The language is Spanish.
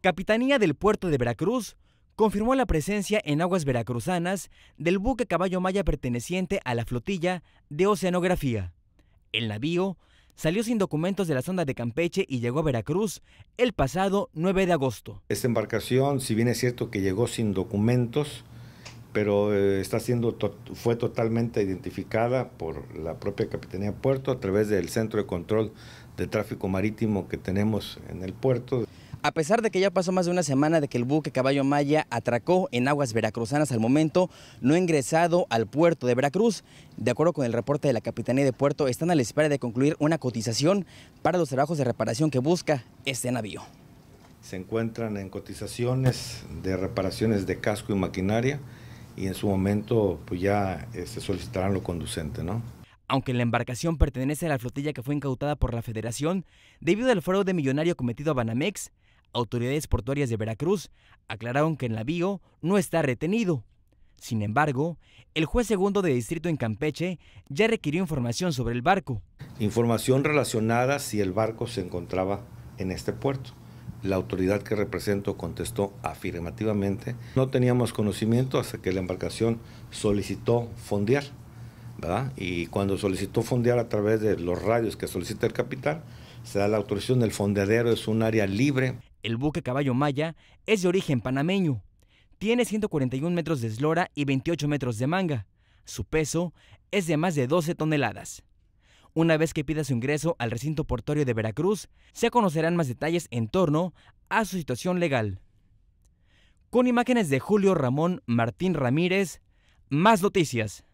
Capitanía del Puerto de Veracruz confirmó la presencia en aguas veracruzanas del buque caballo maya perteneciente a la flotilla de oceanografía. El navío salió sin documentos de la sonda de Campeche y llegó a Veracruz el pasado 9 de agosto. Esta embarcación, si bien es cierto que llegó sin documentos, pero eh, está siendo fue totalmente identificada por la propia Capitanía de Puerto a través del Centro de Control de Tráfico Marítimo que tenemos en el puerto. A pesar de que ya pasó más de una semana de que el buque Caballo Maya atracó en aguas veracruzanas al momento, no ha ingresado al puerto de Veracruz. De acuerdo con el reporte de la Capitanía de Puerto, están a la espera de concluir una cotización para los trabajos de reparación que busca este navío. Se encuentran en cotizaciones de reparaciones de casco y maquinaria, y en su momento pues ya se este, solicitarán lo conducente, ¿no? Aunque la embarcación pertenece a la flotilla que fue incautada por la Federación, debido al fraude millonario cometido a Banamex, autoridades portuarias de Veracruz aclararon que el navío no está retenido. Sin embargo, el juez segundo de distrito en Campeche ya requirió información sobre el barco. Información relacionada si el barco se encontraba en este puerto. La autoridad que represento contestó afirmativamente. No teníamos conocimiento hasta que la embarcación solicitó fondear. ¿verdad? Y cuando solicitó fondear a través de los radios que solicita el capital, se da la autorización del fondeadero, es un área libre. El buque Caballo Maya es de origen panameño. Tiene 141 metros de eslora y 28 metros de manga. Su peso es de más de 12 toneladas. Una vez que pida su ingreso al recinto portuario de Veracruz, se conocerán más detalles en torno a su situación legal. Con imágenes de Julio Ramón Martín Ramírez, más noticias.